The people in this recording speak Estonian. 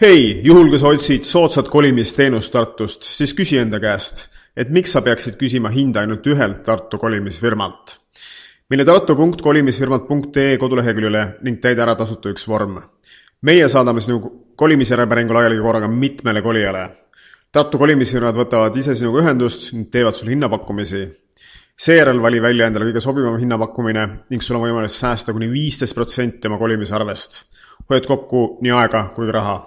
hei, juhul kui sa otsid soodsat kolimisteenust Tartust, siis küsi enda käest, et miks sa peaksid küsima hinda ainult ühelt Tartu kolimisfirmalt. mine tartu.kolimisfirmalt.ee koduleheküljele ning täida ära tasuta üks vorm. meie saadame sinu kolimisjärjepäringu laiali korraga mitmele kolijale. Tartu kolimisfirmad võtavad ise sinuga ühendust ning teevad sulle hinnapakkumisi seejärel vali välja endale kõige sobivam hinnapakkumine ning sul on võimalus säästa kuni viisteist protsenti oma kolimisarvest. hoiad kokku nii aega kui ka raha